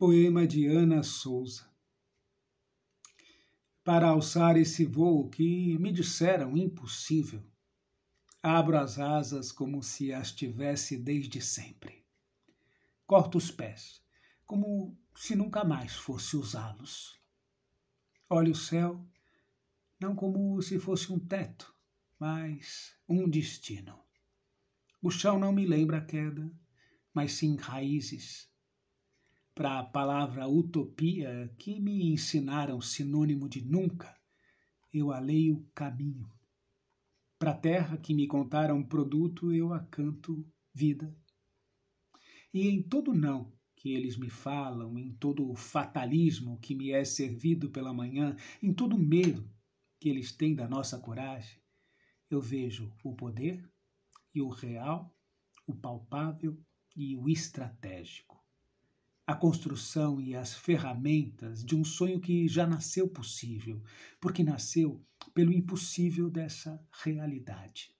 Poema de Ana Souza. Para alçar esse voo que me disseram impossível, abro as asas como se as tivesse desde sempre. Corto os pés, como se nunca mais fosse usá-los. Olho o céu, não como se fosse um teto, mas um destino. O chão não me lembra a queda, mas sim raízes para a palavra utopia que me ensinaram sinônimo de nunca, eu a o caminho. Para a terra que me contaram produto, eu a canto vida. E em todo não que eles me falam, em todo o fatalismo que me é servido pela manhã, em todo o medo que eles têm da nossa coragem, eu vejo o poder e o real, o palpável e o estratégico a construção e as ferramentas de um sonho que já nasceu possível, porque nasceu pelo impossível dessa realidade.